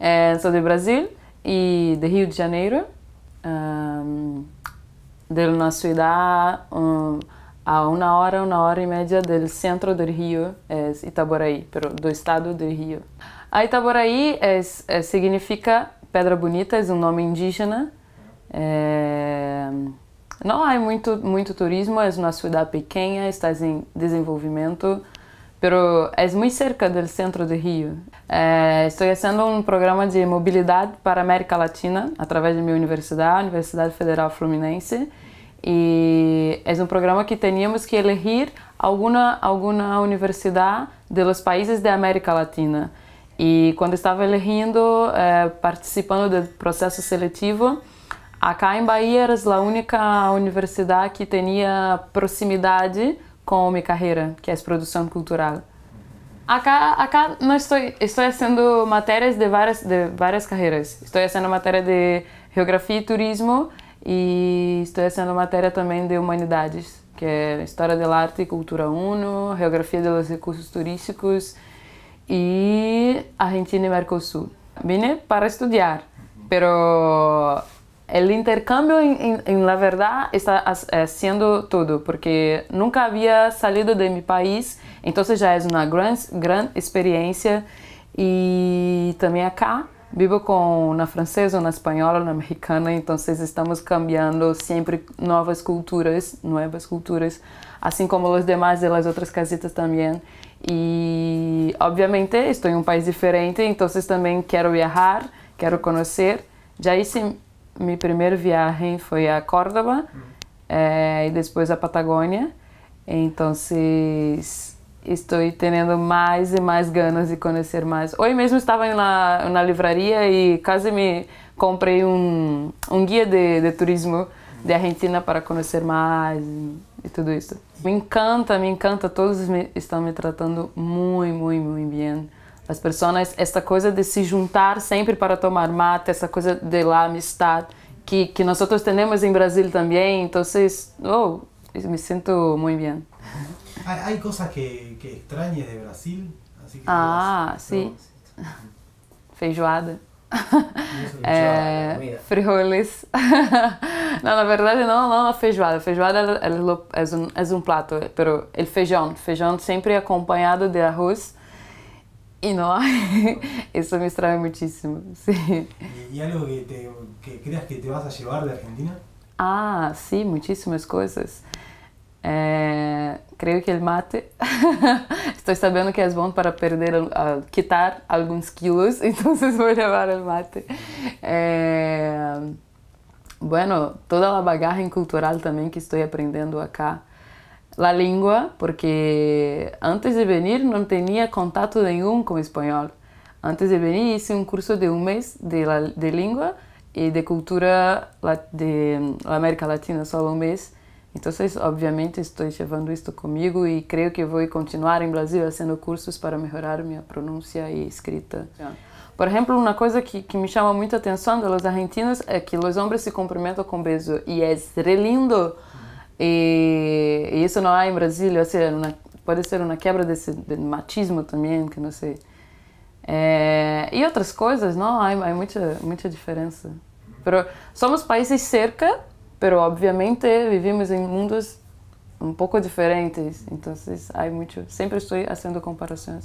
É, sou do Brasil e do Rio de Janeiro. Um, de uma cidade um, a uma hora, uma hora e meia do centro do Rio, é Itaboraí, do estado do Rio. A Itaboraí é, é, significa Pedra Bonita, é um nome indígena. É, eh, não há muito, muito turismo, é uma cidade pequena, está em desenvolvimento pero é muito cerca do centro do Rio. Eh, estou fazendo um programa de mobilidade para a América Latina através de minha universidade, Universidade Federal Fluminense, e é um programa que teníamos que eleger alguma alguma universidade dos países da América Latina. E quando estava elegendo, eh, participando do processo seletivo, acá em Bahia era a única universidade que tinha proximidade com minha carreira que é produção cultural. Acá, acá não estou estou fazendo matérias de várias de várias carreiras. Estou fazendo matéria de geografia e turismo e estou fazendo matéria também de humanidades, que é história da arte e cultura 1, geografia dos recursos turísticos e Argentina e Mercosul. Vine para estudar, pero o intercâmbio, na verdade, está é, sendo eh, tudo, porque nunca havia saído de meu país, então já é uma grande gran experiência. E também acá, vivo com na francesa, na espanhola, na mexicana, então estamos cambiando sempre novas culturas, novas culturas, assim como os demais das outras casitas também. E obviamente estou em um país diferente, então também quero viajar, quero conhecer. Já isso minha primeira viagem foi a Córdoba hum. e eh, depois a Patagônia. Então, estou tendo mais e mais ganas de conhecer mais. Hoje mesmo estava na, na livraria e quase me comprei um, um guia de, de turismo de Argentina para conhecer mais e tudo isso. Me encanta, me encanta. Todos me, estão me tratando muito, muito, muito bem as pessoas, essa coisa de se juntar sempre para tomar mate, essa coisa de lá amistade, que, que nós outros temos em Brasil também, então, oh, me sinto muito bem. Há coisas que, que extrañes de Brasil? ah, sim. Sí. Feijoada. é, frijoles. não, na verdade, não, não a feijoada. A feijoada é, é, um, é um prato, mas o feijão. Feijão sempre acompanhado de arroz e não eso me extrae muchísimo. Sí. ¿Y, algo que, te, que creas que te vas a llevar de Argentina? Ah, sí, muchísimas cosas. Eh, creio que el mate. Estou sabendo que é bom para perder, uh, quitar alguns quilos, então vou levar o mate. É, bueno, toda a bagagem cultural também que estou aprendendo acá la língua, porque antes de vir não tinha contato nenhum com espanhol. Antes de vir hice um curso de um mês de, la, de língua e de cultura de América Latina, só um mês. Então, obviamente, estou levando isto comigo e creio que vou continuar em Brasil fazendo cursos para melhorar minha pronúncia e escrita. Por exemplo, uma coisa que, que me chama muito a atenção dos argentinos é que os homens se cumprimentam com beijo e é re lindo. Mm. E eh, isso não há em Brasil, o sea, ser uma quebra desse, de machismo também, que não sei. É, e outras coisas, não, há, há muita, muita diferença. Pero, somos países cerca, mas obviamente vivimos em mundos um pouco diferentes, então há muito, sempre estou fazendo comparações.